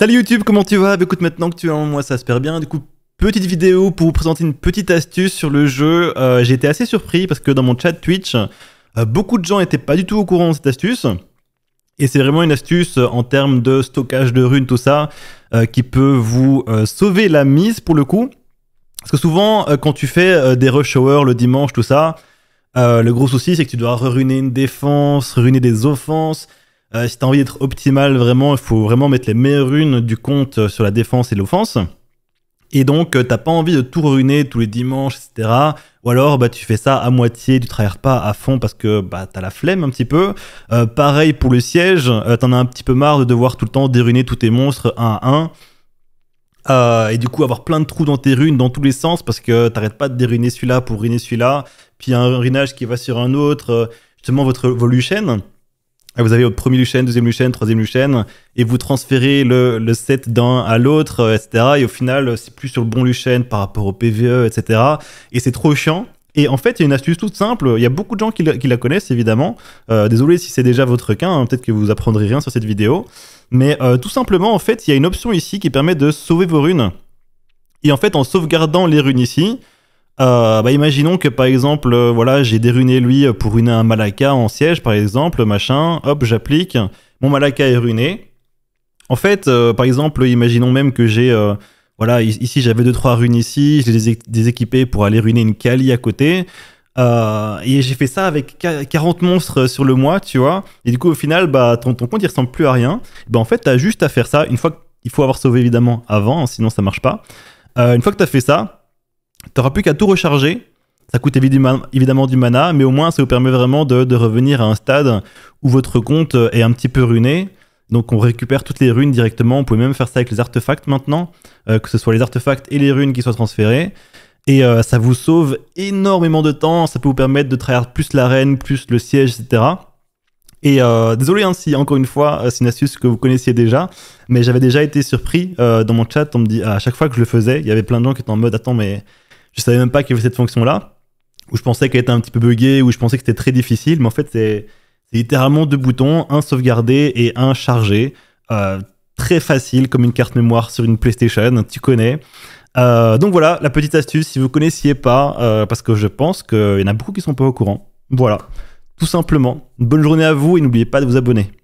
Salut YouTube, comment tu vas bah, Écoute, maintenant que tu es en moi, ça se perd bien. Du coup, petite vidéo pour vous présenter une petite astuce sur le jeu. Euh, j'ai été assez surpris parce que dans mon chat Twitch, euh, beaucoup de gens n'étaient pas du tout au courant de cette astuce. Et c'est vraiment une astuce euh, en termes de stockage de runes, tout ça, qui peut vous sauver la mise pour le coup. Parce que souvent, quand tu fais des rush le dimanche, tout ça, le gros souci, c'est que tu dois reruner une défense, ruiner des offenses, euh, si tu envie d'être optimal, vraiment, il faut vraiment mettre les meilleures runes du compte euh, sur la défense et l'offense. Et donc, euh, t'as pas envie de tout ruiner tous les dimanches, etc. Ou alors, bah, tu fais ça à moitié, tu travailles pas à fond parce que bah, t'as la flemme un petit peu. pareil pour le siège, tu t'en as un petit peu marre de devoir tout le temps déruiner tous tes monstres un à un. et du coup, avoir plein de trous dans tes runes, dans tous les sens, parce que t'arrêtes pas de déruiner celui-là pour ruiner celui-là. Puis un ruinage qui va sur un autre, justement votre Volution. Ah, vous avez votre premier chaîne deuxième chaîne troisième chaîne et vous transférez le, set d'un à l'autre, euh, etc. Et au final, euh, c'est plus sur le bon chaîne par rapport au PVE, etc. Et c'est trop chiant. Et en fait, il y a une astuce toute simple. Il y a beaucoup de gens qui la, connaissent, évidemment. Euh, désolé si c'est déjà votre cas, hein, peut-être que vous apprendrez rien sur cette vidéo. Mais tout simplement, en fait, il y a une option ici qui permet de sauver vos runes. Et en fait, en sauvegardant les runes ici, euh, bah imaginons que par exemple, euh, voilà, j'ai déruné lui pour ruiner un Malaka en siège, par exemple, machin, hop, j'applique, mon Malaka est ruiné. En fait, euh, par exemple, imaginons même que j'ai, voilà, ici j'avais 2-3 runes ici, je les ai déséquipées pour aller ruiner une Kali à côté. et j'ai fait ça avec 40 monstres sur le mois, tu vois. Et du coup, au final, bah, ton, compte il ressemble plus à rien. Bah, en fait, t'as juste à faire ça, une fois qu'il faut avoir sauvé évidemment avant, hein, sinon ça marche pas. une fois que t'as fait ça, T'auras plus qu'à tout recharger. Ça coûte évidemment, du mana, mais au moins ça vous permet vraiment de, revenir à un stade où votre compte est un petit peu ruiné. Donc on récupère toutes les runes directement. On peut même faire ça avec les artefacts maintenant, euh, que ce soit les artefacts et les runes qui soient transférés. Et euh, ça vous sauve énormément de temps. Ça peut vous permettre de trahir plus l'arène, plus le siège, etc. Et euh, désolé hein, si, encore une fois, c'est une astuce que vous connaissiez déjà, mais j'avais déjà été surpris dans mon chat. On me dit à chaque fois que je le faisais, il y avait plein de gens qui étaient en mode Attends, mais je savais même pas qu'il y avait cette fonction-là, où je pensais qu'elle était un petit peu buggée, où je pensais que c'était très difficile, mais en fait, c'est littéralement deux boutons, un sauvegarder et un charger. Euh, très facile, comme une carte mémoire sur une PlayStation, tu connais. Euh, donc voilà, la petite astuce, si vous connaissiez pas, euh, parce que je pense qu'il y en a beaucoup qui sont pas au courant. Voilà, tout simplement. Bonne journée à vous et n'oubliez pas de vous abonner.